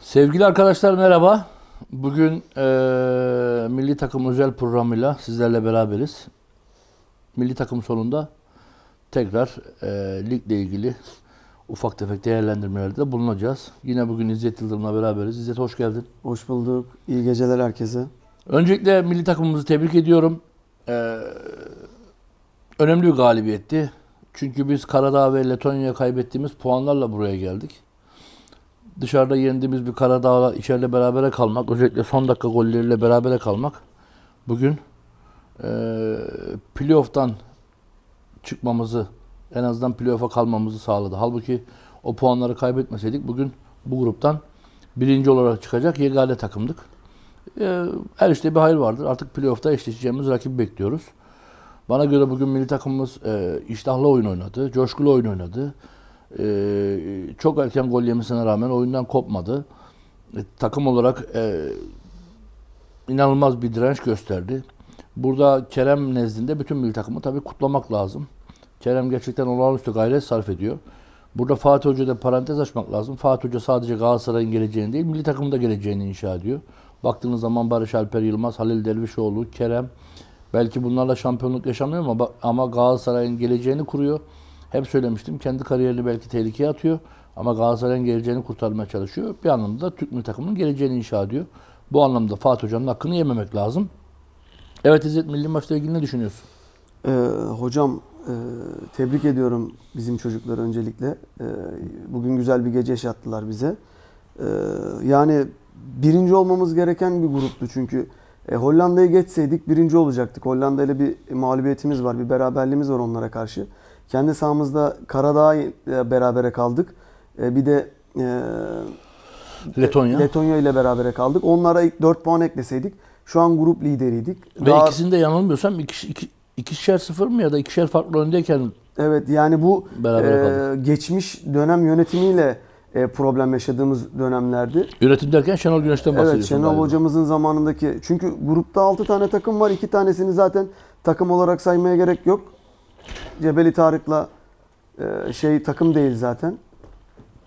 Sevgili arkadaşlar merhaba. Bugün e, milli takım özel programıyla sizlerle beraberiz. Milli takım sonunda tekrar e, ligle ilgili ufak tefek değerlendirmelerde bulunacağız. Yine bugün İzzet Yıldırım'la beraberiz. İzzet hoş geldin. Hoş bulduk. İyi geceler herkese. Öncelikle milli takımımızı tebrik ediyorum. Ee, önemli bir galibiyetti. Çünkü biz Karadağ ve Letonya'ya kaybettiğimiz puanlarla buraya geldik dışarıda yendiğimiz bir Karadağ'la içeride berabere kalmak, özellikle son dakika golleriyle berabere kalmak bugün e, playoff'tan çıkmamızı, en azından playoff'a kalmamızı sağladı. Halbuki o puanları kaybetmeseydik bugün bu gruptan birinci olarak çıkacak yegane takımdık. E, her işte bir hayır vardır. Artık playoff'ta eşleşeceğimiz rakibi bekliyoruz. Bana göre bugün milli takımımız e, iştahlı oyun oynadı, coşkulu oyun oynadı. Ee, çok erken gol yemesine rağmen oyundan kopmadı. E, takım olarak e, inanılmaz bir direnç gösterdi. Burada Kerem nezdinde bütün milli takımı tabii kutlamak lazım. Kerem gerçekten olağanüstü gayret sarf ediyor. Burada Fatih Hoca'da parantez açmak lazım. Fatih Hoca sadece Galatasaray'ın geleceğini değil, milli da geleceğini inşa ediyor. Baktığınız zaman Barış Alper Yılmaz, Halil Dervişoğlu, Kerem belki bunlarla şampiyonluk yaşamıyor ama ama Galatasaray'ın geleceğini kuruyor. Hep söylemiştim kendi kariyerini belki tehlikeye atıyor ama Galatasaray'ın geleceğini kurtarmaya çalışıyor. Bir anlamda da Türk milli takımının geleceğini inşa ediyor. Bu anlamda Fatih Hoca'nın hakkını yememek lazım. Evet İzzet milli maçla ilgili ne düşünüyorsun? Ee, hocam e, tebrik ediyorum bizim çocukları öncelikle. E, bugün güzel bir gece yaşattılar bize. E, yani birinci olmamız gereken bir gruptu çünkü. E, Hollanda'yı geçseydik birinci olacaktık. Hollanda ile bir mağlubiyetimiz var, bir beraberliğimiz var onlara karşı. Kendi sahamızda Karadağ'la e, berabere kaldık. E, bir de e, Letonya. Letonya ile berabere kaldık. Onlara ilk 4 puan ekleseydik şu an grup lideriydik. Ve Daha... ikisinde yanılmıyorsam iki, iki, ikişer sıfır mı ya da ikişer farklı öndeyken Evet yani bu e, geçmiş dönem yönetimiyle e, problem yaşadığımız dönemlerdi. Yönetim derken Şenol Güneş'ten bahsediyorsun. Evet Şenol galiba. hocamızın zamanındaki çünkü grupta 6 tane takım var. 2 tanesini zaten takım olarak saymaya gerek yok. Cebeli Tarık'la e, şey takım değil zaten.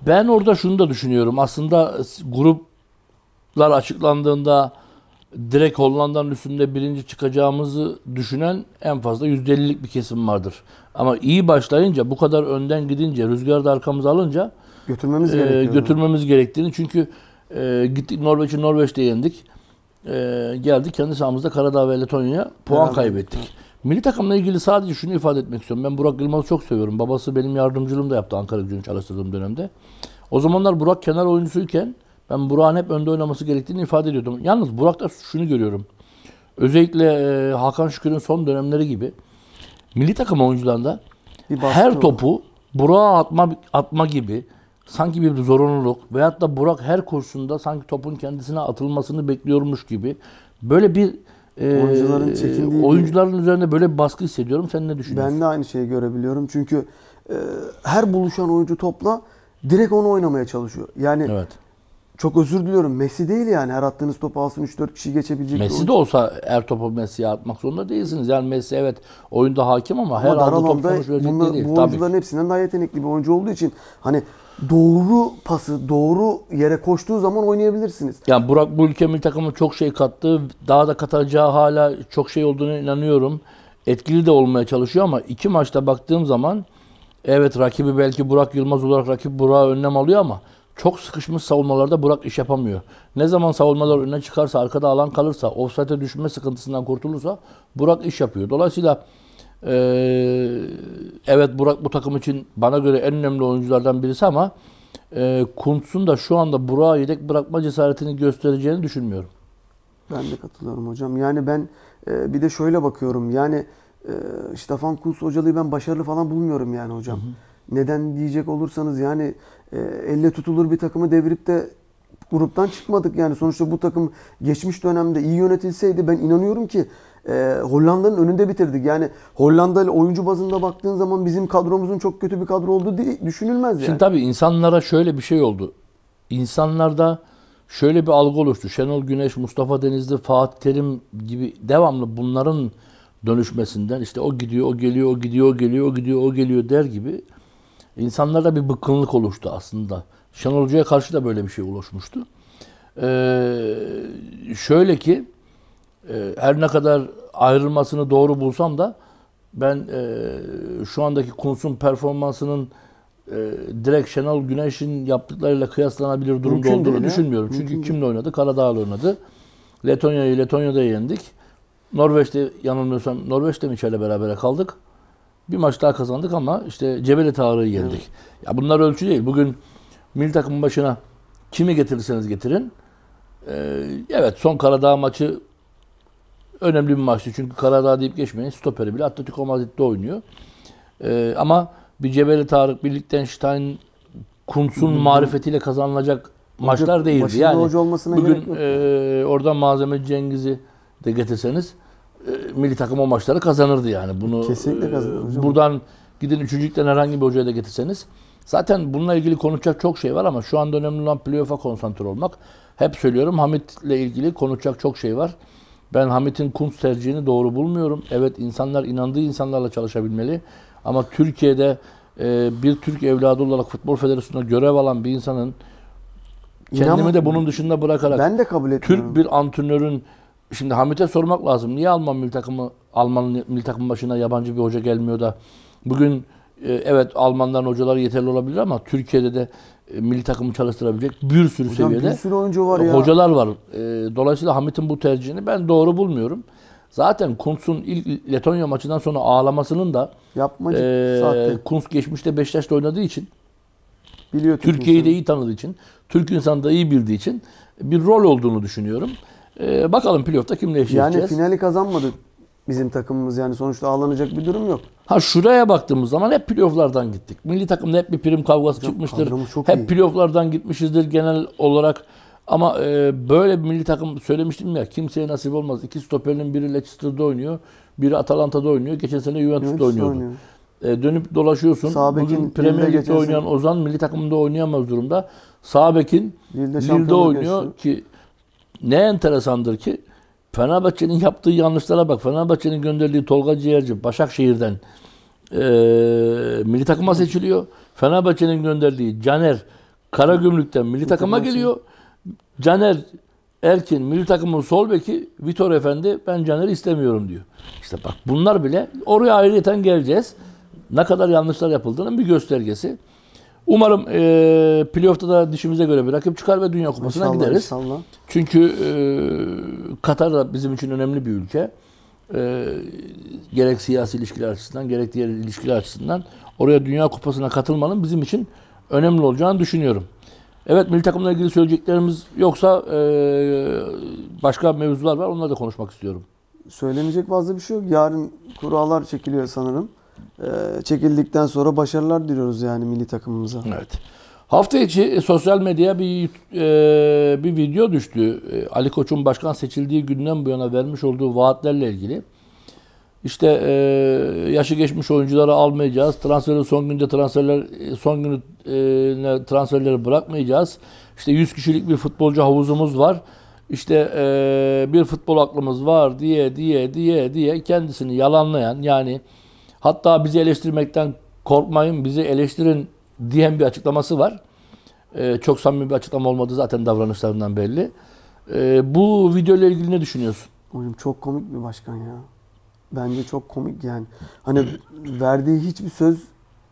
Ben orada şunu da düşünüyorum. Aslında gruplar açıklandığında direkt Hollanda'nın üstünde birinci çıkacağımızı düşünen en fazla %50'lik bir kesim vardır. Ama iyi başlayınca, bu kadar önden gidince, rüzgar da arkamıza alınca götürmemiz, e, götürmemiz gerektiğini. Çünkü e, gittik Norveç'i Norveç'te yendik. E, geldik kendi sahamızda Karadağ ve Letonya'ya puan Herhalde. kaybettik. Milli takımla ilgili sadece şunu ifade etmek istiyorum. Ben Burak Yılmaz'ı çok seviyorum. Babası benim yardımcılığım da yaptı Ankara gücünü çalıştırdığım dönemde. O zamanlar Burak kenar oyuncusuyken ben Burak'ın hep önde oynaması gerektiğini ifade ediyordum. Yalnız Burak'ta şunu görüyorum. Özellikle e, Hakan Şükür'ün son dönemleri gibi milli takım oyuncularında her topu Burak'a atma, atma gibi sanki bir zorunluluk veyahut da Burak her kursunda sanki topun kendisine atılmasını bekliyormuş gibi böyle bir ee, oyuncuların çekindiği oyuncuların bir... üzerinde böyle bir baskı hissediyorum. Sen ne düşünüyorsun? Ben de aynı şeyi görebiliyorum. Çünkü e, her buluşan oyuncu topla direkt onu oynamaya çalışıyor. Yani evet çok özür diliyorum. Messi değil yani. Her attığınız topu alsın 3-4 kişi geçebilecek. Messi de olsa her topu Messi'ye atmak zorunda değilsiniz. Yani Messi evet oyunda hakim ama, ama her dar alanda top sonuç verecek bunla, değil. Bu tabii. hepsinden daha yetenekli bir oyuncu olduğu için hani doğru pası doğru yere koştuğu zaman oynayabilirsiniz. Yani Burak bu ülke milli takımı çok şey kattı. Daha da katacağı hala çok şey olduğunu inanıyorum. Etkili de olmaya çalışıyor ama iki maçta baktığım zaman evet rakibi belki Burak Yılmaz olarak rakip Burak'a önlem alıyor ama çok sıkışmış savunmalarda Burak iş yapamıyor. Ne zaman savunmalar önüne çıkarsa, arkada alan kalırsa, offside'e düşme sıkıntısından kurtulursa Burak iş yapıyor. Dolayısıyla e, evet Burak bu takım için bana göre en önemli oyunculardan birisi ama e, Kuntz'un da şu anda Burak'a yedek bırakma cesaretini göstereceğini düşünmüyorum. Ben de katılıyorum hocam. Yani ben e, bir de şöyle bakıyorum. Yani e, Stefan Kuntz hocalığı ben başarılı falan bulmuyorum yani hocam. Hı hı. Neden diyecek olursanız yani e, elle tutulur bir takımı devirip de gruptan çıkmadık. Yani sonuçta bu takım geçmiş dönemde iyi yönetilseydi ben inanıyorum ki e, Hollanda'nın önünde bitirdik. Yani Hollanda ile oyuncu bazında baktığın zaman bizim kadromuzun çok kötü bir kadro olduğu düşünülmez yani. Şimdi tabii insanlara şöyle bir şey oldu. İnsanlarda şöyle bir algı oluştu. Şenol Güneş, Mustafa Denizli, Fatih Terim gibi devamlı bunların dönüşmesinden işte o gidiyor, o geliyor, o gidiyor, o geliyor, o gidiyor, o geliyor der gibi insanlarda bir bıkkınlık oluştu aslında. Şenolcu'ya karşı da böyle bir şey oluşmuştu. Ee, şöyle ki e, her ne kadar ayrılmasını doğru bulsam da ben e, şu andaki Kunsun performansının e, direkt Şenol Güneş'in yaptıklarıyla kıyaslanabilir durumda Mümkün olduğunu düşünmüyorum. Mümkün Çünkü kimle oynadı? Karadağ'la oynadı. Letonya'yı Letonya'da yendik. Norveç'te yanılmıyorsam Norveç'te mi içeride beraber kaldık? bir maç daha kazandık ama işte Cebeli Tarık'ı yendik. Hı. Ya bunlar ölçü değil. Bugün milli takımın başına kimi getirirseniz getirin. Ee, evet son Karadağ maçı önemli bir maçtı. Çünkü Karadağ deyip geçmeyin. Stoperi bile Atletico Madrid'de oynuyor. Ee, ama bir Cebeli Tarık, bir Liechtenstein, Kuntz'un marifetiyle kazanılacak maçlar değildi. Yani hoca olmasına bugün e, oradan malzeme Cengiz'i de getirseniz e, milli takım o maçları kazanırdı yani. Bunu Kesinlikle e, kazanırdı Buradan gidin üçüncülükten herhangi bir hocaya da getirseniz. Zaten bununla ilgili konuşacak çok şey var ama şu anda önemli olan playoff'a konsantre olmak. Hep söylüyorum Hamit'le ilgili konuşacak çok şey var. Ben Hamit'in Kuntz tercihini doğru bulmuyorum. Evet insanlar inandığı insanlarla çalışabilmeli. Ama Türkiye'de e, bir Türk evladı olarak Futbol federasyonuna görev alan bir insanın kendimi İnan, de bunun dışında bırakarak ben de kabul etmiyorum. Türk bir antrenörün Şimdi Hamit'e sormak lazım. Niye Alman milli takımı Alman milli takım başına yabancı bir hoca gelmiyor da bugün e, evet Almanların hocaları yeterli olabilir ama Türkiye'de de e, milli takımı çalıştırabilecek bir sürü Hocam, seviyede bir sürü oyuncu var ya. hocalar var. E, dolayısıyla Hamit'in bu tercihini ben doğru bulmuyorum. Zaten Kuntz'un ilk Letonya maçından sonra ağlamasının da Yapmacık e, zaten. Kuntz geçmişte Beşiktaş'ta oynadığı için biliyor Türkiye'yi de iyi tanıdığı için, Türk insanı da iyi bildiği için bir rol olduğunu düşünüyorum. Ee, bakalım playoff'ta kimle eşleşeceğiz. Yani finali kazanmadı bizim takımımız yani sonuçta ağlanacak bir durum yok. Ha şuraya baktığımız zaman hep playoff'lardan gittik. Milli takımda hep bir prim kavgası Hocam, çıkmıştır. Hep playoff'lardan gitmişizdir genel olarak. Ama e, böyle bir milli takım söylemiştim ya kimseye nasip olmaz. İki stoperinin biri Leicester'da oynuyor, biri Atalanta'da oynuyor. Geçen sene Juventus'ta oynuyordu. Oynuyor. E, dönüp dolaşıyorsun. Sağbekin, Bugün Premier Lig'de oynayan Ozan milli takımda oynayamaz durumda. Sağ bekin Lille'de, Lille'de oynuyor geçti. ki ne enteresandır ki Fenerbahçe'nin yaptığı yanlışlara bak. Fenerbahçe'nin gönderdiği Tolga Ciğerci Başakşehir'den e, milli takıma seçiliyor. Fenerbahçe'nin gönderdiği Caner Karagümrük'ten milli takıma geliyor. Caner Erkin milli takımın sol beki Vitor Efendi ben Caner'i istemiyorum diyor. İşte bak bunlar bile oraya ayrıyeten geleceğiz. Ne kadar yanlışlar yapıldığının bir göstergesi. Umarım e, playoff'ta da dişimize göre bir rakip çıkar ve Dünya Kupası'na inşallah, gideriz. Inşallah. Çünkü e, Katar da bizim için önemli bir ülke. E, gerek siyasi ilişkiler açısından gerek diğer ilişkiler açısından oraya Dünya Kupası'na katılmanın bizim için önemli olacağını düşünüyorum. Evet milli takımla ilgili söyleyeceklerimiz yoksa e, başka mevzular var onları da konuşmak istiyorum. Söylenecek fazla bir şey yok. Yarın kurallar çekiliyor sanırım. Ee, çekildikten sonra başarılar diliyoruz yani milli takımımıza. Evet. Hafta içi e, sosyal medyaya bir e, bir video düştü. E, Ali Koç'un başkan seçildiği günden bu yana vermiş olduğu vaatlerle ilgili. İşte e, yaşı geçmiş oyuncuları almayacağız. Transferi son günde transferler son günü transferleri bırakmayacağız. İşte 100 kişilik bir futbolcu havuzumuz var. İşte bir futbol aklımız var diye diye diye diye kendisini yalanlayan yani Hatta bizi eleştirmekten korkmayın, bizi eleştirin diyen bir açıklaması var. Ee, çok samimi bir açıklama olmadı zaten davranışlarından belli. Ee, bu videoyla ilgili ne düşünüyorsun? Oğlum çok komik bir başkan ya. Bence çok komik yani. Hani verdiği hiçbir söz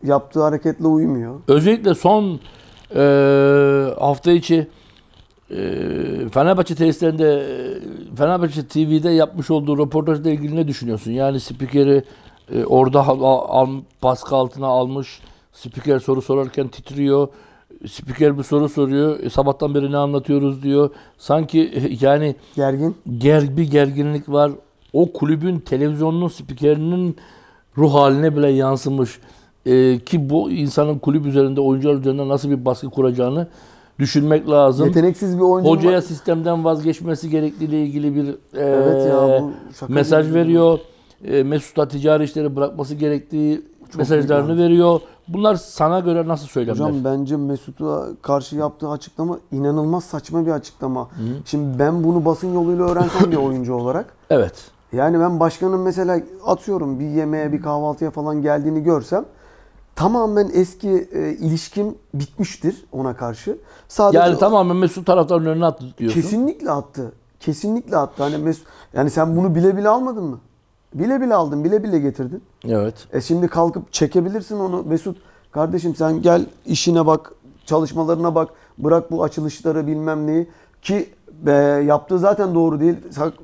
yaptığı hareketle uymuyor. Özellikle son e, hafta içi e, Fenerbahçe tesislerinde e, Fenerbahçe TV'de yapmış olduğu röportajla ilgili ne düşünüyorsun? Yani spikeri e, orada al, al, baskı altına almış. Spiker soru sorarken titriyor. Spiker bir soru soruyor. E, sabahtan beri ne anlatıyoruz diyor. Sanki e, yani gergin ger, bir gerginlik var. O kulübün televizyonunun spikerinin ruh haline bile yansımış. E, ki bu insanın kulüp üzerinde, oyuncular üzerinde nasıl bir baskı kuracağını düşünmek lazım. Yeteneksiz bir oyuncu Hocaya var. sistemden vazgeçmesi gerektiğiyle ilgili bir e, evet ya, bu mesaj veriyor. Gibi. E, Mesut'a ticari işleri bırakması gerektiği Çok mesajlarını veriyor. Bunlar sana göre nasıl söylemler? Hocam bence Mesut'a karşı yaptığı açıklama inanılmaz saçma bir açıklama. Hı. Şimdi ben bunu basın yoluyla öğrensem bir oyuncu olarak. Evet. Yani ben başkanın mesela atıyorum bir yemeğe bir kahvaltıya falan geldiğini görsem tamamen eski e, ilişkim bitmiştir ona karşı. Sadece yani tamamen Mesut taraftarın önüne attı diyorsun. Kesinlikle attı. Kesinlikle attı. Hani Mesut yani sen bunu bile bile almadın mı? Bile bile aldın, bile bile getirdin. Evet. E şimdi kalkıp çekebilirsin onu. Mesut kardeşim sen gel işine bak, çalışmalarına bak. Bırak bu açılışları bilmem neyi. Ki e, yaptığı zaten doğru değil.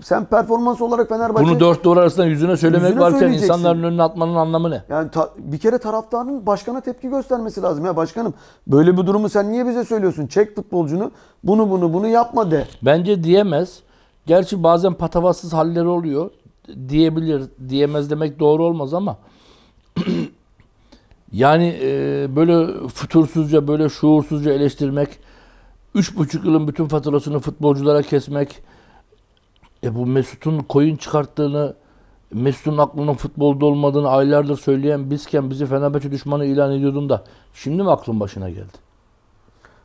Sen performans olarak Fenerbahçe... Bunu dört dolar arasında yüzüne söylemek yüzüne varken insanların önüne atmanın anlamı ne? Yani ta, bir kere taraftarın başkana tepki göstermesi lazım. Ya başkanım böyle bir durumu sen niye bize söylüyorsun? Çek futbolcunu bunu bunu bunu yapma de. Bence diyemez. Gerçi bazen patavatsız halleri oluyor diyebilir, diyemez demek doğru olmaz ama yani e, böyle fütursuzca, böyle şuursuzca eleştirmek, üç buçuk yılın bütün faturasını futbolculara kesmek, e, bu Mesut'un koyun çıkarttığını, Mesut'un aklının futbolda olmadığını aylardır söyleyen bizken bizi Fenerbahçe düşmanı ilan ediyordun da şimdi mi aklın başına geldi?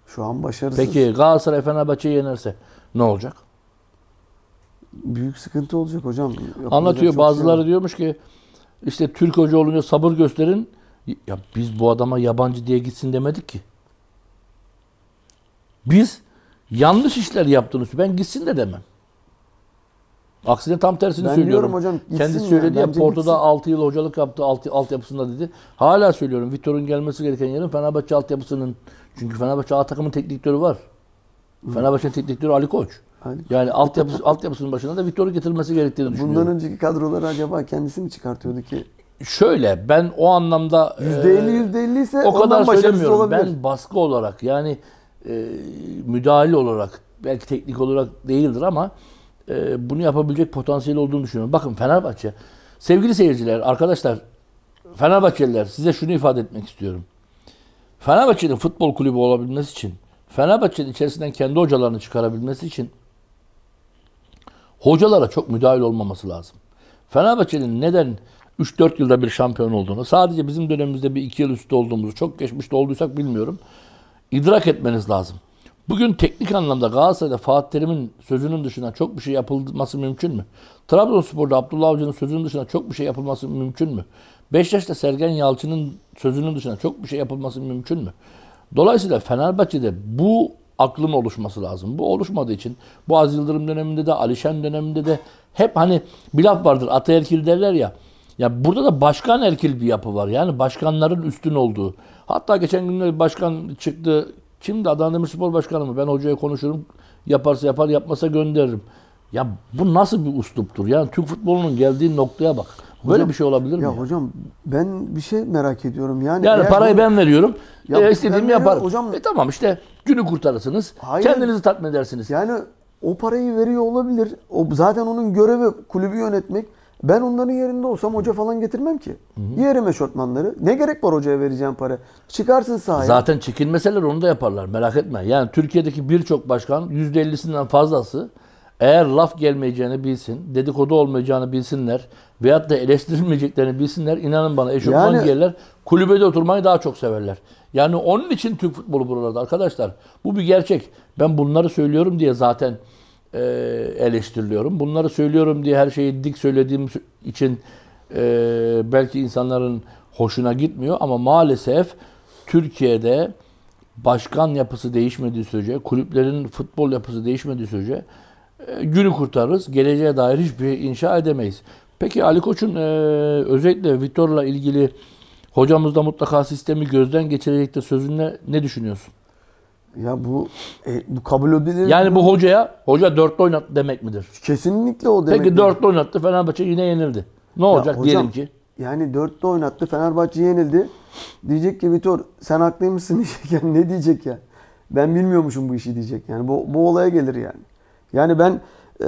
Şu an başarısız. Peki Galatasaray Fenerbahçe'yi yenerse ne olacak? büyük sıkıntı olacak hocam. Yapılacak Anlatıyor şey bazıları şey diyormuş ki işte Türk hoca olunca sabır gösterin. Ya biz bu adama yabancı diye gitsin demedik ki. Biz yanlış işler yaptınız. Ben gitsin de demem. Aksine tam tersini ben söylüyorum. hocam Kendi söyledi ya, ya Porto'da gitsin. 6 yıl hocalık yaptı alt, altyapısında dedi. Hala söylüyorum Vitor'un gelmesi gereken yerin Fenerbahçe altyapısının. Çünkü Fenerbahçe A takımın teknik direktörü var. Fenerbahçe'nin teknik direktörü Ali Koç. Hani, yani altyapısı, altyapısının başına da Vitor'u getirilmesi gerektiğini bundan düşünüyorum. Bundan önceki kadroları acaba kendisi mi çıkartıyordu ki? Şöyle ben o anlamda %50 e, %50 ise o kadar söylemiyorum. Olabilir. Ben baskı olarak yani e, müdahale olarak belki teknik olarak değildir ama e, bunu yapabilecek potansiyel olduğunu düşünüyorum. Bakın Fenerbahçe. Sevgili seyirciler, arkadaşlar, Fenerbahçeliler size şunu ifade etmek istiyorum. Fenerbahçe'nin futbol kulübü olabilmesi için, Fenerbahçe'nin içerisinden kendi hocalarını çıkarabilmesi için hocalara çok müdahil olmaması lazım. Fenerbahçe'nin neden 3-4 yılda bir şampiyon olduğunu, sadece bizim dönemimizde bir 2 yıl üstü olduğumuzu, çok geçmişte olduysak bilmiyorum, idrak etmeniz lazım. Bugün teknik anlamda Galatasaray'da Fatih Terim'in sözünün dışında çok bir şey yapılması mümkün mü? Trabzonspor'da Abdullah Avcı'nın sözünün dışında çok bir şey yapılması mümkün mü? Beşiktaş'ta Sergen Yalçın'ın sözünün dışında çok bir şey yapılması mümkün mü? Dolayısıyla Fenerbahçe'de bu aklın oluşması lazım. Bu oluşmadığı için Boğaz Yıldırım döneminde de Alişen döneminde de hep hani bir laf vardır ataerkil derler ya. Ya burada da başkan erkil bir yapı var. Yani başkanların üstün olduğu. Hatta geçen günler başkan çıktı. Kimdi? Adana Demirspor Başkanı mı? Ben hocaya konuşurum. Yaparsa yapar, yapmasa gönderirim. Ya bu nasıl bir usluptur? Yani Türk futbolunun geldiği noktaya bak. Hocam, bir şey olabilir mi? Ya, ya hocam ben bir şey merak ediyorum. Yani, yani parayı ben veriyorum. Ya, e, istediğimi yaparım. Hocam, e, tamam işte günü kurtarırsınız. Hayır, kendinizi tatmin edersiniz. Yani o parayı veriyor olabilir. O zaten onun görevi kulübü yönetmek. Ben onların yerinde olsam hoca falan getirmem ki. Hı hı. Yerim eşortmanları. Ne gerek var hocaya vereceğim para? Çıkarsın sahaya. Zaten çekilmeseler onu da yaparlar merak etme. Yani Türkiye'deki birçok başkan %50'sinden fazlası eğer laf gelmeyeceğini bilsin, dedikodu olmayacağını bilsinler veyahut da eleştirilmeyeceklerini bilsinler. İnanın bana eşofman yani, giyerler. Kulübede oturmayı daha çok severler. Yani onun için Türk futbolu buralarda arkadaşlar. Bu bir gerçek. Ben bunları söylüyorum diye zaten e, eleştiriliyorum. Bunları söylüyorum diye her şeyi dik söylediğim için e, belki insanların hoşuna gitmiyor. Ama maalesef Türkiye'de başkan yapısı değişmediği sürece, kulüplerin futbol yapısı değişmediği sürece e, günü kurtarırız. Geleceğe dair hiçbir şey inşa edemeyiz. Peki Ali Koç'un e, özellikle Vitor'la ilgili hocamızda mutlaka sistemi gözden geçirecektir sözünle ne düşünüyorsun? Ya bu e, bu kabul edilir. Yani bu hocaya hoca dörtlü oynattı demek midir? Kesinlikle o demek. Peki dörtlü oynattı Fenerbahçe yine yenildi. Ne olacak hocam, diyelim ki? Yani dörtlü oynattı Fenerbahçe yenildi. Diyecek ki Vitor sen haklıymışsın diyecek yani ne diyecek ya? Ben bilmiyormuşum bu işi diyecek yani bu, bu olaya gelir yani. Yani ben e,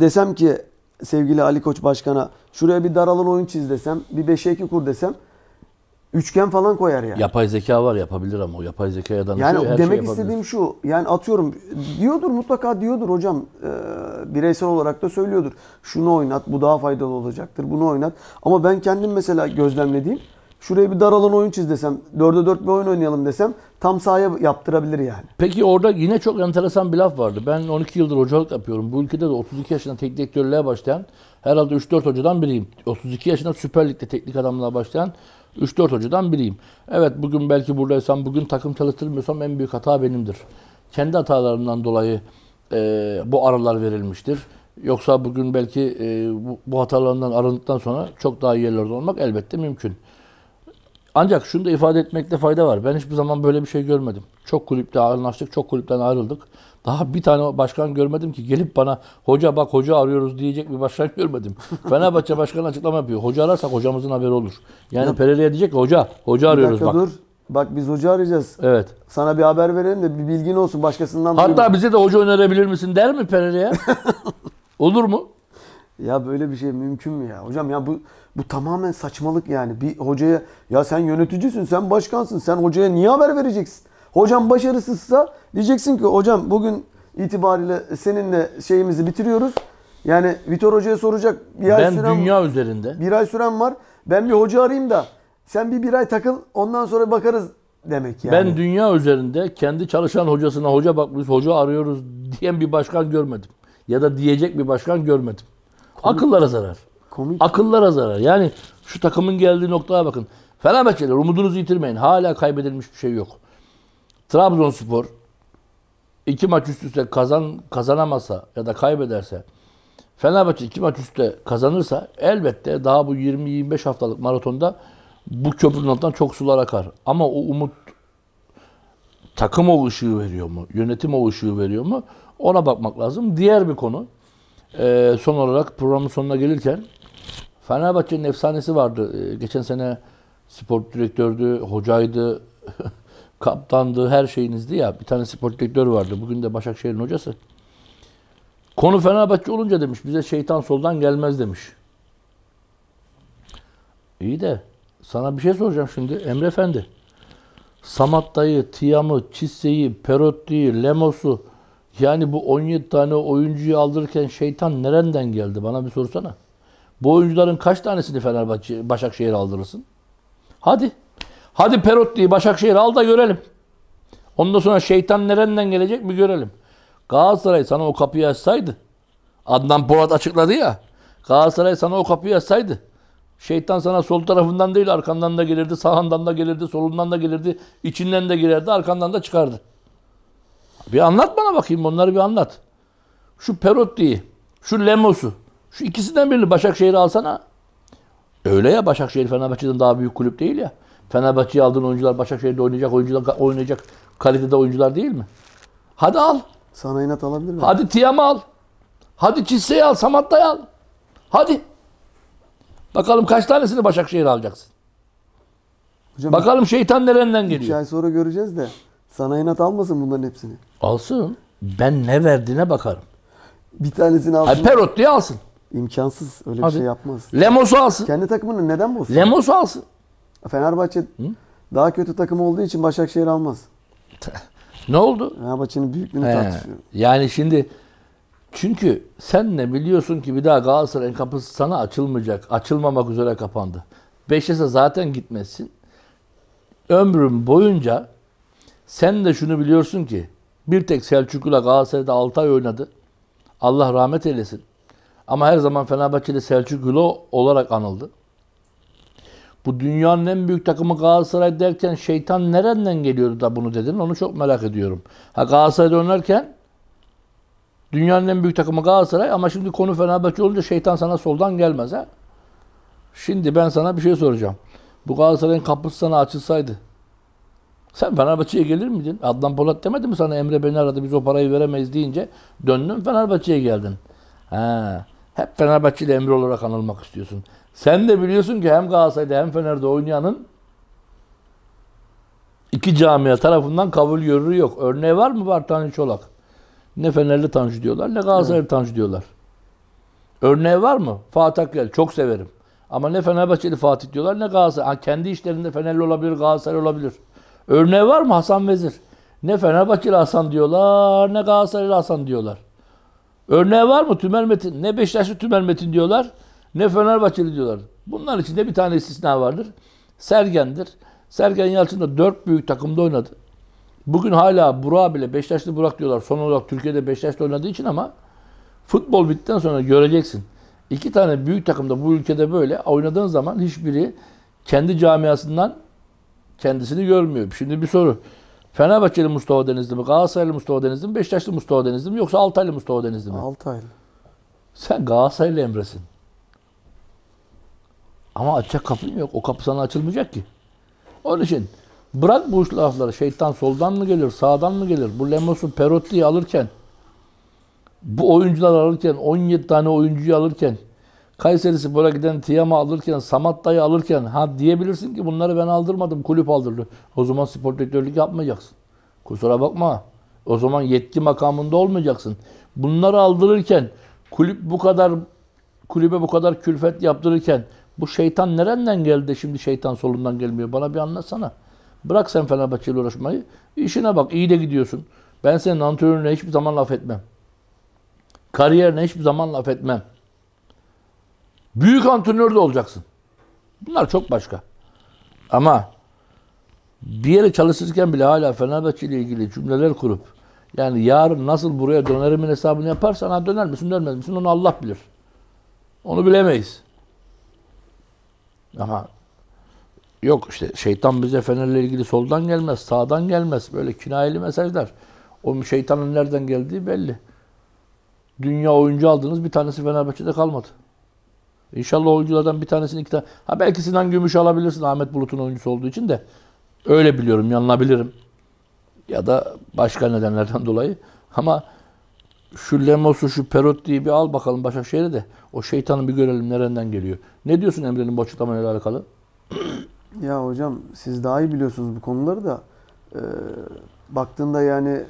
desem ki sevgili Ali Koç Başkan'a şuraya bir daralan oyun çiz desem, bir 5'e 2 kur desem üçgen falan koyar yani. Yapay zeka var yapabilir ama o yapay zekaya danışıyor. Yani her demek şey istediğim şu yani atıyorum diyordur mutlaka diyordur hocam e, bireysel olarak da söylüyordur. Şunu oynat bu daha faydalı olacaktır bunu oynat. Ama ben kendim mesela gözlemlediğim şuraya bir daralan oyun çiz desem, 4'e 4 bir oyun oynayalım desem tam sahaya yaptırabilir yani. Peki orada yine çok enteresan bir laf vardı. Ben 12 yıldır hocalık yapıyorum. Bu ülkede de 32 yaşında teknik direktörlüğe başlayan herhalde 3-4 hocadan biriyim. 32 yaşında Süper Lig'de teknik adamlığa başlayan 3-4 hocadan biriyim. Evet bugün belki buradaysam, bugün takım çalıştırmıyorsam en büyük hata benimdir. Kendi hatalarımdan dolayı e, bu aralar verilmiştir. Yoksa bugün belki e, bu, bu hatalarından arındıktan sonra çok daha iyi yerlerde olmak elbette mümkün. Ancak şunu da ifade etmekte fayda var. Ben hiçbir zaman böyle bir şey görmedim. Çok kulüpte anlaştık, çok kulüpten ayrıldık. Daha bir tane başkan görmedim ki gelip bana hoca bak hoca arıyoruz diyecek bir başkan görmedim. Fenerbahçe başkanı açıklama yapıyor. Hoca ararsak hocamızın haberi olur. Yani Pereliye diyecek ki hoca, hoca arıyoruz bak. Dur. Bak biz hoca arayacağız. Evet. Sana bir haber verelim de bir bilgin olsun başkasından. Hatta duyma. bize de hoca önerebilir misin der mi Pereliye? olur mu? Ya böyle bir şey mümkün mü ya? Hocam ya bu bu tamamen saçmalık yani. Bir hocaya ya sen yöneticisin, sen başkansın, sen hocaya niye haber vereceksin? Hocam başarısızsa diyeceksin ki hocam bugün itibariyle seninle şeyimizi bitiriyoruz. Yani Vitor Hoca'ya soracak bir ay ben süren dünya üzerinde. Bir ay süren var. Ben bir hoca arayayım da sen bir bir ay takıl ondan sonra bakarız demek yani. Ben dünya üzerinde kendi çalışan hocasına hoca bakmış, hoca arıyoruz diyen bir başkan görmedim. Ya da diyecek bir başkan görmedim. Akıllara zarar. Komik. Akıllara zarar. Yani şu takımın geldiği noktaya bakın. Fenerbahçeler umudunuzu yitirmeyin. Hala kaybedilmiş bir şey yok. Trabzonspor iki maç üst üste kazan kazanamasa ya da kaybederse Fenerbahçe iki maç üstte kazanırsa elbette daha bu 20-25 haftalık maratonda bu köprünün altından çok sular akar. Ama o umut takım o ışığı veriyor mu? Yönetim o ışığı veriyor mu? Ona bakmak lazım. Diğer bir konu. Ee, son olarak programın sonuna gelirken Fenerbahçe'nin efsanesi vardı. Ee, geçen sene spor direktördü, hocaydı, kaptandı, her şeyinizdi ya. Bir tane spor direktör vardı. Bugün de Başakşehir'in hocası. Konu Fenerbahçe olunca demiş bize şeytan soldan gelmez demiş. İyi de sana bir şey soracağım şimdi Emre Efendi. Samatta'yı, Tiyam'ı, Çisse'yi, Perotti'yi, Lemos'u yani bu 17 tane oyuncuyu aldırırken şeytan nereden geldi? Bana bir sorsana. Bu oyuncuların kaç tanesini Fenerbahçe, Başakşehir aldırırsın? Hadi. Hadi Perotti'yi Başakşehir al da görelim. Ondan sonra şeytan nereden gelecek mi görelim. Galatasaray sana o kapıyı açsaydı. Adnan Polat açıkladı ya. Galatasaray sana o kapıyı açsaydı. Şeytan sana sol tarafından değil arkandan da gelirdi, sağından da gelirdi, solundan da gelirdi, içinden de girerdi, arkandan da çıkardı. Bir anlat bana bakayım onları bir anlat. Şu Perotti'yi, şu Lemos'u, şu ikisinden birini Başakşehir'i alsana. Öyle ya Başakşehir Fenerbahçe'den daha büyük kulüp değil ya. Fenerbahçe'yi aldığın oyuncular Başakşehir'de oynayacak oyuncular oynayacak kalitede oyuncular değil mi? Hadi al. Sana inat alabilir mi? Hadi Tiam'ı al. Hadi Çisse'yi al, Samatta'yı al. Hadi. Bakalım kaç tanesini Başakşehir alacaksın? Hocam, Bakalım şeytan nereden geliyor? Bir ay sonra göreceğiz de. Sana inat almasın bunların hepsini. Alsın. Ben ne verdiğine bakarım. Bir tanesini alsın. Hayır, Perot diye alsın. İmkansız öyle Hadi. bir şey yapmaz. Lemos'u alsın. Kendi takımını neden bozsun? Lemos'u alsın. Fenerbahçe Hı? daha kötü takım olduğu için Başakşehir almaz. ne oldu? Fenerbahçe'nin büyüklüğünü He. tartışıyor. Yani şimdi çünkü sen ne biliyorsun ki bir daha Galatasaray'ın kapısı sana açılmayacak. Açılmamak üzere kapandı. Beşiktaş'a zaten gitmezsin. Ömrüm boyunca sen de şunu biliyorsun ki bir tek Selçuklu'la Galatasaray'da 6 ay oynadı. Allah rahmet eylesin. Ama her zaman Fenerbahçe'de Selçuk Gülo olarak anıldı. Bu dünyanın en büyük takımı Galatasaray derken şeytan nereden geliyordu da bunu dedin onu çok merak ediyorum. Ha Galatasaray'da oynarken dünyanın en büyük takımı Galatasaray ama şimdi konu Fenerbahçe olunca şeytan sana soldan gelmez ha. Şimdi ben sana bir şey soracağım. Bu Galatasaray'ın kapısı sana açılsaydı sen Fenerbahçe'ye gelir miydin? Adnan Polat demedi mi sana Emre beni aradı biz o parayı veremeyiz deyince döndün Fenerbahçe'ye geldin. Ha. Hep Fenerbahçeli emir olarak anılmak istiyorsun. Sen de biliyorsun ki hem Galatasaray'da hem Fener'de oynayanın iki camiye tarafından kabul görürü yok. Örneği var mı? Var Tanju Çolak. Ne Fenerli Tanju diyorlar ne Galatasaraylı evet. Tanju diyorlar. Örneği var mı? Fatih Akgel. Çok severim. Ama ne Fenerbahçeli Fatih diyorlar ne Galatasaray. Ha, kendi işlerinde Fenerli olabilir, Galatasaray olabilir. Örneği var mı Hasan Vezir? Ne Fenerbahçeli Hasan diyorlar ne Galatasaraylı Hasan diyorlar. Örneği var mı Tümer Metin? Ne Beşiktaşlı Tümer Metin diyorlar ne Fenerbahçeli diyorlar. Bunların içinde bir tane istisna vardır. Sergen'dir. Sergen Yalçın da dört büyük takımda oynadı. Bugün hala Burak bile Beşiktaşlı Burak diyorlar. Son olarak Türkiye'de Beşiktaşlı oynadığı için ama futbol bittikten sonra göreceksin. İki tane büyük takımda bu ülkede böyle oynadığın zaman hiçbiri kendi camiasından kendisini görmüyor. Şimdi bir soru. Fenerbahçeli Mustafa Denizli mi? Galatasaraylı Mustafa Denizli mi? Beşiktaşlı Mustafa Denizli mi? Yoksa Altaylı Mustafa Denizli mi? Altaylı. Sen Galatasaraylı Emre'sin. Ama açacak kapın yok. O kapı sana açılmayacak ki. Onun için bırak bu lafları. Şeytan soldan mı gelir, sağdan mı gelir? Bu Lemos'u Perotti'yi alırken, bu oyuncular alırken, 17 tane oyuncuyu alırken Kayseri Spor'a giden Tiyama alırken, Samatta'yı alırken ha diyebilirsin ki bunları ben aldırmadım, kulüp aldırdı. O zaman spor direktörlük yapmayacaksın. Kusura bakma. O zaman yetki makamında olmayacaksın. Bunları aldırırken, kulüp bu kadar kulübe bu kadar külfet yaptırırken bu şeytan nereden geldi şimdi şeytan solundan gelmiyor? Bana bir anlatsana. Bırak sen Fenerbahçe ile uğraşmayı. İşine bak. iyi de gidiyorsun. Ben senin antrenörüne hiçbir zaman laf etmem. Kariyerine hiçbir zaman laf etmem. Büyük antrenör de olacaksın. Bunlar çok başka. Ama bir yere çalışırken bile hala Fenerbahçe ile ilgili cümleler kurup yani yarın nasıl buraya dönerimin hesabını yaparsan ha döner misin dönmez misin onu Allah bilir. Onu bilemeyiz. Ama yok işte şeytan bize Fener'le ilgili soldan gelmez, sağdan gelmez. Böyle kinayeli mesajlar. O şeytanın nereden geldiği belli. Dünya oyuncu aldınız bir tanesi Fenerbahçe'de kalmadı. İnşallah oyunculardan bir tanesini iki tane. Ha belki Sinan Gümüş alabilirsin Ahmet Bulut'un oyuncusu olduğu için de. Öyle biliyorum yanılabilirim. Ya da başka nedenlerden dolayı. Ama şu Lemos'u şu Perotti'yi bir al bakalım Başakşehir'e de. O şeytanı bir görelim nereden geliyor. Ne diyorsun Emre'nin bu açıklamayla alakalı? Ya hocam siz daha iyi biliyorsunuz bu konuları da. Ee, baktığında yani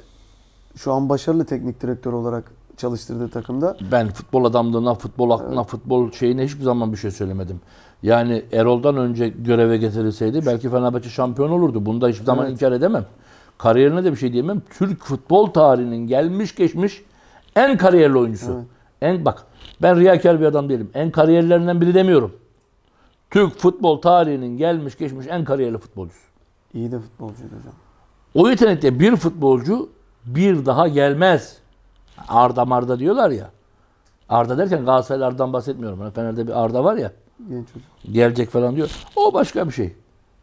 şu an başarılı teknik direktör olarak çalıştırdığı takımda. Ben futbol adamlığına, futbol aklına, evet. futbol şeyine hiçbir zaman bir şey söylemedim. Yani Erol'dan önce göreve getirilseydi belki Fenerbahçe şampiyon olurdu. Bunu da hiçbir zaman evet. inkar edemem. Kariyerine de bir şey diyemem. Türk futbol tarihinin gelmiş geçmiş en kariyerli oyuncusu. Evet. En bak ben riyakar bir adam değilim. En kariyerlerinden biri demiyorum. Türk futbol tarihinin gelmiş geçmiş en kariyerli futbolcusu. İyi de futbolcu hocam. O yetenekte bir futbolcu bir daha gelmez. Arda Marda diyorlar ya. Arda derken Galatasaraylardan bahsetmiyorum. Fener'de bir Arda var ya. Genç Gelecek falan diyor. O başka bir şey.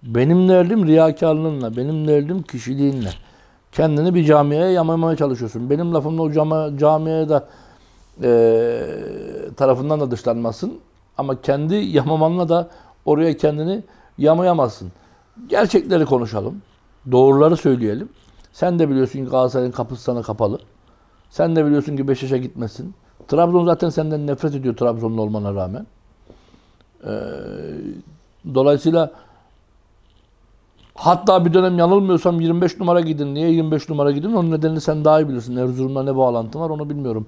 Benim derdim riyakarlığınla, benim derdim kişiliğinle. Kendini bir camiye yamamaya çalışıyorsun. Benim lafımla o cama, camiye de e, tarafından da dışlanmasın. Ama kendi yamamanla da oraya kendini yamayamazsın. Gerçekleri konuşalım. Doğruları söyleyelim. Sen de biliyorsun ki Galatasaray'ın kapısı sana kapalı. Sen de biliyorsun ki Beşiktaş'a gitmesin. Trabzon zaten senden nefret ediyor Trabzonlu olmana rağmen. Ee, dolayısıyla hatta bir dönem yanılmıyorsam 25 numara gidin. Niye 25 numara gidin? Onun nedenini sen daha iyi bilirsin. Erzurum'la ne bağlantın var onu bilmiyorum.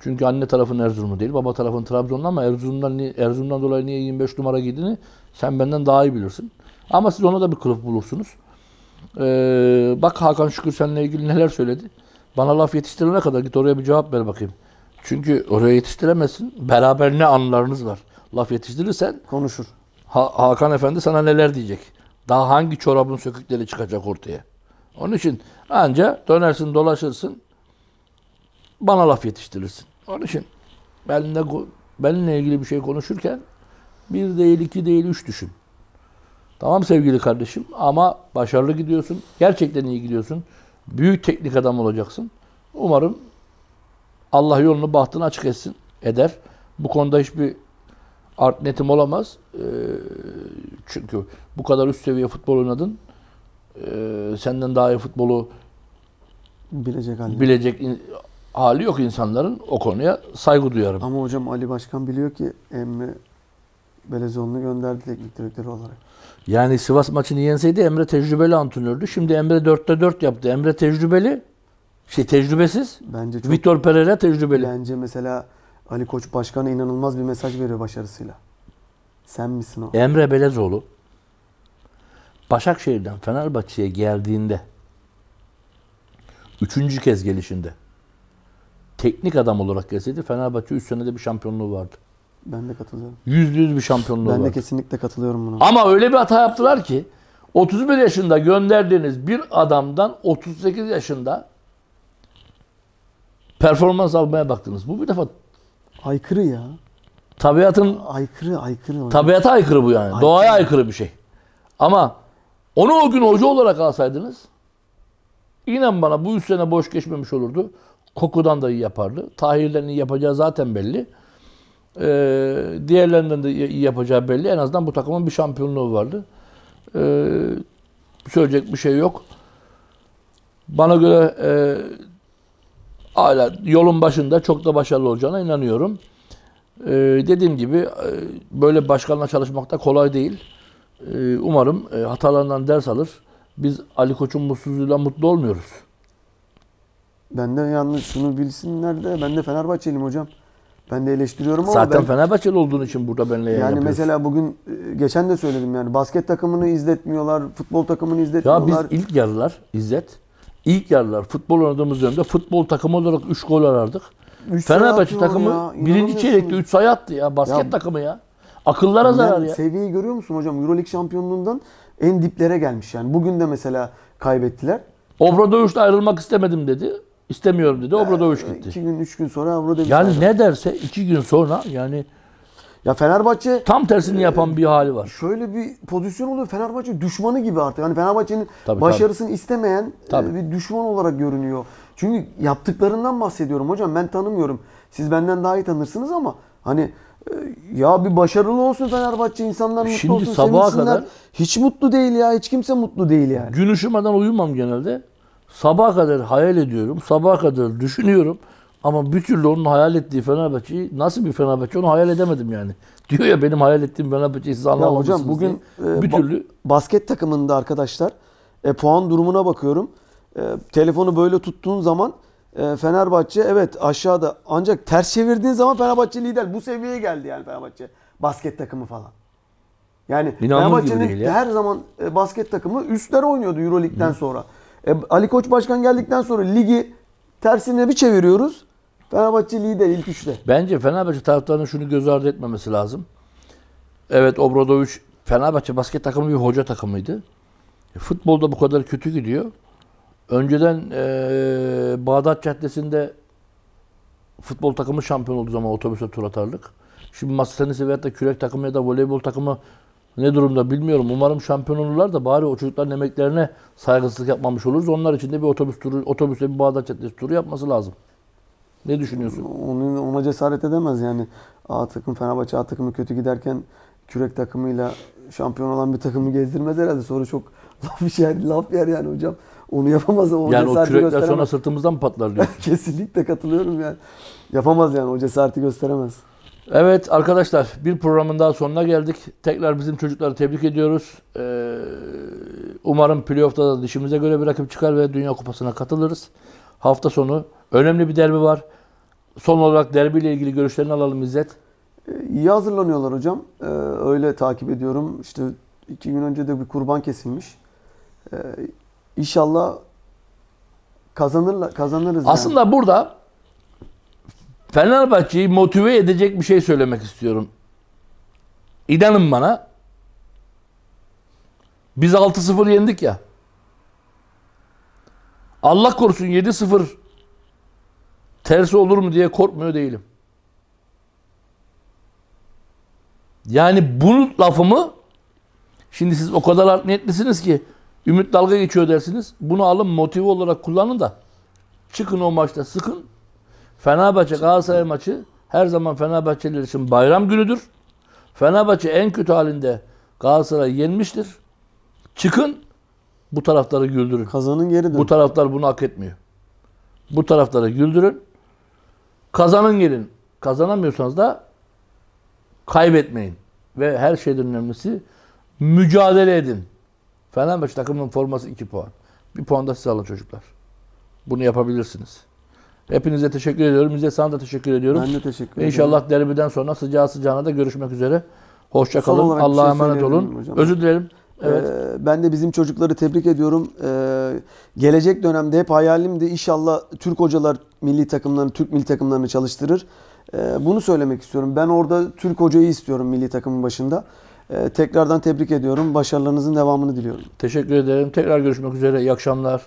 Çünkü anne tarafın Erzurum'u değil, baba tarafın Trabzonlu ama Erzurum'dan, Erzurum'dan dolayı niye 25 numara giydiğini sen benden daha iyi bilirsin. Ama siz ona da bir kılıf bulursunuz. Ee, bak Hakan Şükür seninle ilgili neler söyledi. Bana laf yetiştirene kadar git oraya bir cevap ver bakayım. Çünkü oraya yetiştiremezsin. Beraber ne anlarınız var. Laf yetiştirirsen konuşur. Ha Hakan Efendi sana neler diyecek. Daha hangi çorabın sökükleri çıkacak ortaya. Onun için anca dönersin dolaşırsın. Bana laf yetiştirirsin. Onun için benimle, benimle ilgili bir şey konuşurken bir değil, iki değil, üç düşün. Tamam sevgili kardeşim ama başarılı gidiyorsun. Gerçekten iyi gidiyorsun. Büyük teknik adam olacaksın. Umarım Allah yolunu bahtını açık etsin, eder. Bu konuda hiçbir art netim olamaz. Ee, çünkü bu kadar üst seviye futbol oynadın. Ee, senden daha iyi futbolu bilecek, hali. bilecek in, hali yok insanların. O konuya saygı duyarım. Ama hocam Ali Başkan biliyor ki Emre Belezoğlu'nu gönderdi teknik direktör olarak. Yani Sivas maçını yenseydi Emre tecrübeli antrenördü. Şimdi Emre 4'te 4 yaptı. Emre tecrübeli. Şey tecrübesiz. Bence çok, Vitor Pereira tecrübeli. Bence mesela Ali Koç başkanı inanılmaz bir mesaj veriyor başarısıyla. Sen misin o? Emre Belezoğlu Başakşehir'den Fenerbahçe'ye geldiğinde üçüncü kez gelişinde teknik adam olarak gelseydi Fenerbahçe 3 senede bir şampiyonluğu vardı. Ben de katılıyorum. Yüzde yüz bir şampiyonluğu Ben de var. kesinlikle katılıyorum buna. Ama öyle bir hata yaptılar ki 31 yaşında gönderdiğiniz bir adamdan 38 yaşında performans almaya baktınız. Bu bir defa Aykırı ya. tabiatın Aykırı, aykırı. tabiata aykırı bu yani. Doğaya aykırı bir şey. Ama onu o gün hoca olarak alsaydınız inan bana bu üç sene boş geçmemiş olurdu. Kokudan da iyi yapardı. Tahirlerini yapacağı zaten belli. Ee, diğerlerinden de iyi yapacağı belli. En azından bu takımın bir şampiyonluğu vardı. Ee, söyleyecek bir şey yok. Bana göre e, hala yolun başında çok da başarılı olacağına inanıyorum. Ee, dediğim gibi e, böyle başkanla çalışmak da kolay değil. Ee, umarım e, hatalarından ders alır. Biz Ali Koç'un mutsuzluğuyla mutlu olmuyoruz. Ben de yanlış şunu bilsinler de ben de Fenerbahçeliyim hocam. Ben de eleştiriyorum ama Zaten ben, Fenerbahçeli olduğun için burada benle Yani yapıyorsun. mesela bugün e, geçen de söyledim yani basket takımını izletmiyorlar, futbol takımını izletmiyorlar. Ya biz ilk yarılar izlet. İlk yarılar futbol oynadığımız dönemde futbol takımı olarak 3 gol arardık. Üç Fenerbahçe takımı ya, birinci çeyrekte 3 sayı attı ya. Basket ya, takımı ya. Akıllara yani zarar ya. Seviyeyi görüyor musun hocam? Euroleague şampiyonluğundan en diplere gelmiş yani. Bugün de mesela kaybettiler. Obradoviç'te ayrılmak istemedim dedi. İstemiyorum dedi. Obradoviç ee, gitti. İki gün, üç gün sonra Obradoviç. Yani ne derse iki gün sonra yani ya Fenerbahçe tam tersini yapan e, bir hali var. Şöyle bir pozisyon oluyor. Fenerbahçe düşmanı gibi artık. Hani Fenerbahçe'nin tabii, başarısını tabii. istemeyen e, tabii. bir düşman olarak görünüyor. Çünkü yaptıklarından bahsediyorum hocam. Ben tanımıyorum. Siz benden daha iyi tanırsınız ama hani e, ya bir başarılı olsun Fenerbahçe insanlar mutlu Şimdi olsun. Şimdi sabaha kadar hiç mutlu değil ya. Hiç kimse mutlu değil yani. Gün üşümeden uyumam genelde. Sabah kadar hayal ediyorum. sabah kadar düşünüyorum. Ama bir türlü onun hayal ettiği Fenerbahçe'yi nasıl bir Fenerbahçe onu hayal edemedim yani. Diyor ya benim hayal ettiğim Fenerbahçe'yi siz anlamamışsınız Hocam bugün diye. bir ba basket takımında arkadaşlar e, puan durumuna bakıyorum. E, telefonu böyle tuttuğun zaman e, Fenerbahçe evet aşağıda ancak ters çevirdiğin zaman Fenerbahçe lider. Bu seviyeye geldi yani Fenerbahçe basket takımı falan. Yani İnanılır Fenerbahçe'nin ya. her zaman e, basket takımı üstlere oynuyordu EuroLeague'den sonra. E, Ali Koç Başkan geldikten sonra ligi tersine bir çeviriyoruz. Fenerbahçe lider ilk üçte. Bence Fenerbahçe taraftarının şunu göz ardı etmemesi lazım. Evet Obradovic Fenerbahçe basket takımı bir hoca takımıydı. E, Futbolda bu kadar kötü gidiyor. Önceden e, Bağdat Caddesi'nde futbol takımı şampiyon olduğu zaman otobüse tur atarlık. Şimdi masa tenisi veyahut da kürek takımı ya da voleybol takımı ne durumda bilmiyorum. Umarım şampiyon olurlar da bari o çocukların emeklerine saygısızlık yapmamış oluruz. Onlar için de bir otobüs turu, otobüsle bir Bağdat Caddesi turu yapması lazım. Ne düşünüyorsun? Onu, ona cesaret edemez yani. A takım Fenerbahçe A takımı kötü giderken kürek takımıyla şampiyon olan bir takımı gezdirmez herhalde. Sonra çok laf yer, laf yer yani hocam. Onu yapamaz. O yani o kürekler sonra sırtımızdan mı patlar diyorsun? Kesinlikle katılıyorum yani. Yapamaz yani o cesareti gösteremez. Evet arkadaşlar bir programın daha sonuna geldik. Tekrar bizim çocukları tebrik ediyoruz. Ee, umarım playoff'ta da dişimize göre bir rakip çıkar ve Dünya Kupası'na katılırız. Hafta sonu önemli bir derbi var. Son olarak derbiyle ilgili görüşlerini alalım İzzet. İyi hazırlanıyorlar hocam. Ee, öyle takip ediyorum. İşte iki gün önce de bir kurban kesilmiş. Ee, inşallah kazanırlar, kazanırız. Aslında yani. burada Fenerbahçe'yi motive edecek bir şey söylemek istiyorum. İnanın bana. Biz 6-0 yendik ya. Allah korusun 7-0 tersi olur mu diye korkmuyor değilim. Yani bu lafımı şimdi siz o kadar art niyetlisiniz ki Ümit dalga geçiyor dersiniz. Bunu alın motive olarak kullanın da çıkın o maçta sıkın Fenerbahçe Galatasaray maçı her zaman Fenerbahçeliler için bayram günüdür. Fenerbahçe en kötü halinde Galatasaray yenmiştir. Çıkın bu tarafları güldürün. Kazanın geri dön. Bu taraftar bunu hak etmiyor. Bu taraftarı güldürün. Kazanın gelin. Kazanamıyorsanız da kaybetmeyin. Ve her şeyden önemlisi mücadele edin. Fenerbahçe takımının forması 2 puan. Bir puan da size alın çocuklar. Bunu yapabilirsiniz. Hepinize teşekkür ediyorum. Bize sana da teşekkür ediyorum. Ben de teşekkür ederim. İnşallah derbiden sonra sıcağı sıcağına da görüşmek üzere. Hoşçakalın, Allah'a şey emanet olun. Hocam. Özür dilerim. Ee, evet. Ee, ben de bizim çocukları tebrik ediyorum. Ee, gelecek dönemde hep hayalimdi. İnşallah Türk hocalar milli takımlarını, Türk milli takımlarını çalıştırır. Ee, bunu söylemek istiyorum. Ben orada Türk hocayı istiyorum milli takımın başında. Ee, tekrardan tebrik ediyorum. Başarılarınızın devamını diliyorum. Teşekkür ederim. Tekrar görüşmek üzere. İyi akşamlar.